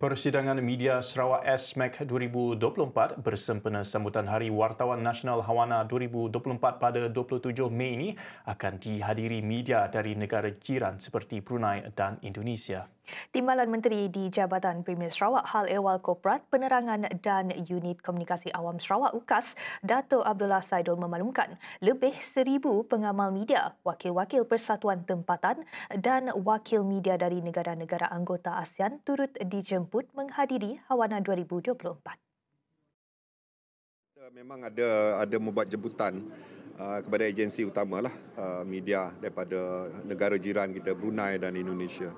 Persidangan Media Sarawak SMAC 2024 bersempena sambutan Hari Wartawan Nasional Hawana 2024 pada 27 Mei ini akan dihadiri media dari negara jiran seperti Brunei dan Indonesia. Timbalan Menteri di Jabatan Premier Sarawak Hal Ewal Koprat, Penerangan dan Unit Komunikasi Awam Sarawak UKAS, Dato Abdullah Saidul memaklumkan lebih seribu pengamal media, wakil-wakil persatuan tempatan dan wakil media dari negara-negara anggota ASEAN turut dijemput menghadiri Hawana 2024 memang ada ada membuat jemputan uh, kepada agensi utamalah uh, media daripada negara jiran kita Brunei dan Indonesia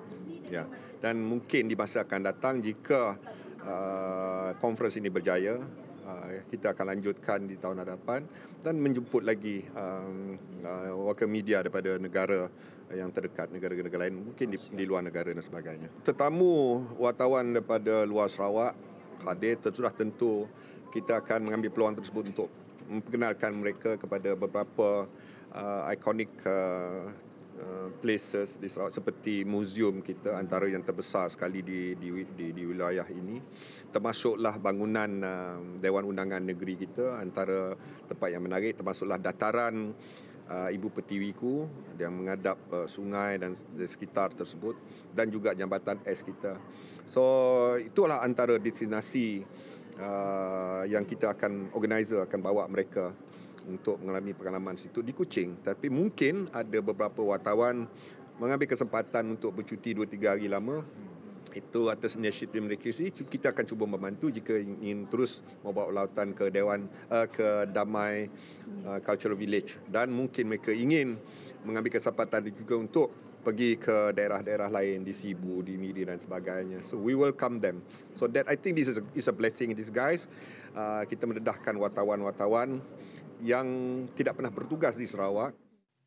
ya. Dan mungkin di masa akan datang jika uh, conference ini berjaya, uh, kita akan lanjutkan di tahun hadapan dan menjemput lagi um, uh, wakil media daripada negara yang terdekat negara-negara lain mungkin di, di luar negara dan sebagainya. Tetamu wartawan daripada luar Sarawak hadir tersudah tentu kita akan mengambil peluang tersebut untuk memperkenalkan mereka kepada beberapa uh, ikonik uh, Uh, places di Sarawak seperti muzium kita antara yang terbesar sekali di di di, di wilayah ini termasuklah bangunan um, Dewan Undangan Negeri kita antara tempat yang menarik termasuklah dataran uh, Ibu Pertiwiku yang menghadap uh, sungai dan sekitar tersebut dan juga jambatan es kita. So itulah antara destinasi yang kita akan organizer akan bawa mereka untuk mengalami pengalaman situ di Kuching tapi mungkin ada beberapa wartawan mengambil kesempatan untuk bercuti 2 3 hari lama itu atas inisiatif mereka sendiri kita akan cuba membantu jika ingin terus membawa lautan ke dewan eh, ke damai eh, cultural village dan mungkin mereka ingin mengambil kesempatan juga untuk pergi ke daerah-daerah lain di Sibu, di Miri dan sebagainya. So we welcome them. So that I think this is a, is a blessing in guys Uh, kita mendedahkan wartawan-wartawan yang tidak pernah bertugas di Sarawak.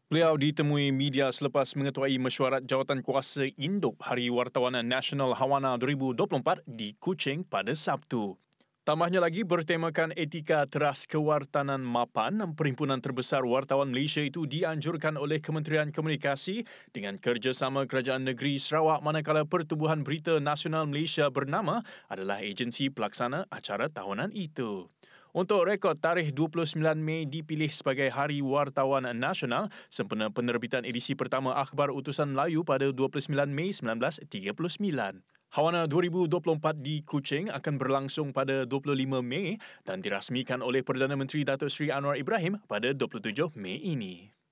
Beliau ditemui media selepas mengetuai mesyuarat jawatan kuasa induk Hari Wartawan Nasional Hawana 2024 di Kuching pada Sabtu. Tambahnya lagi bertemakan etika teras kewartanan mapan, perhimpunan terbesar wartawan Malaysia itu dianjurkan oleh Kementerian Komunikasi dengan kerjasama Kerajaan Negeri Sarawak manakala Pertubuhan Berita Nasional Malaysia bernama adalah agensi pelaksana acara tahunan itu. Untuk rekod tarikh 29 Mei dipilih sebagai Hari Wartawan Nasional sempena penerbitan edisi pertama Akhbar Utusan Melayu pada 29 Mei 1939. Hawana 2024 di Kuching akan berlangsung pada 25 Mei dan dirasmikan oleh Perdana Menteri Datuk Seri Anwar Ibrahim pada 27 Mei ini.